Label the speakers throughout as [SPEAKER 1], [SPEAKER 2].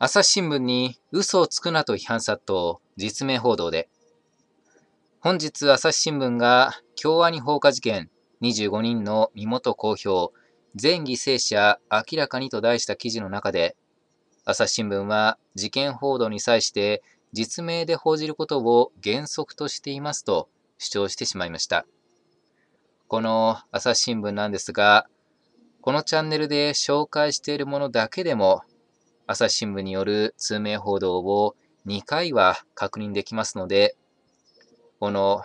[SPEAKER 1] 朝日新聞に嘘をつくなと批判殺到、実名報道で。本日朝日新聞が共和に放火事件25人の身元公表、全犠牲者明らかにと題した記事の中で、朝日新聞は事件報道に際して実名で報じることを原則としていますと主張してしまいました。この朝日新聞なんですが、このチャンネルで紹介しているものだけでも朝日新聞による通名報道を2回は確認できますので、この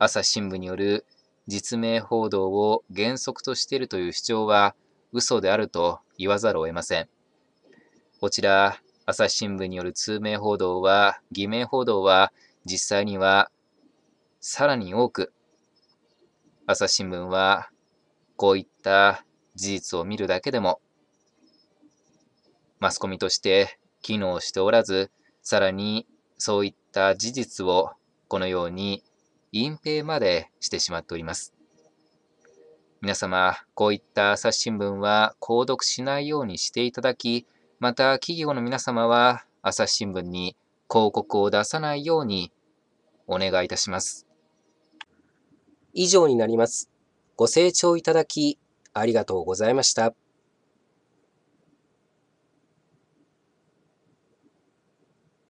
[SPEAKER 1] 朝日新聞による実名報道を原則としているという主張は嘘であると言わざるを得ません。こちら、朝日新聞による通名報道は、偽名報道は、実際にはさらに多く、朝日新聞はこういった事実を見るだけでもマスコミとして機能しておらず、さらにそういった事実をこのように隠蔽までしてしまっております。皆様、こういった朝日新聞は購読しないようにしていただき、また企業の皆様は朝日新聞に広告を出さないようにお願いいたします。以上になります。ご清聴いただきありがとうございました。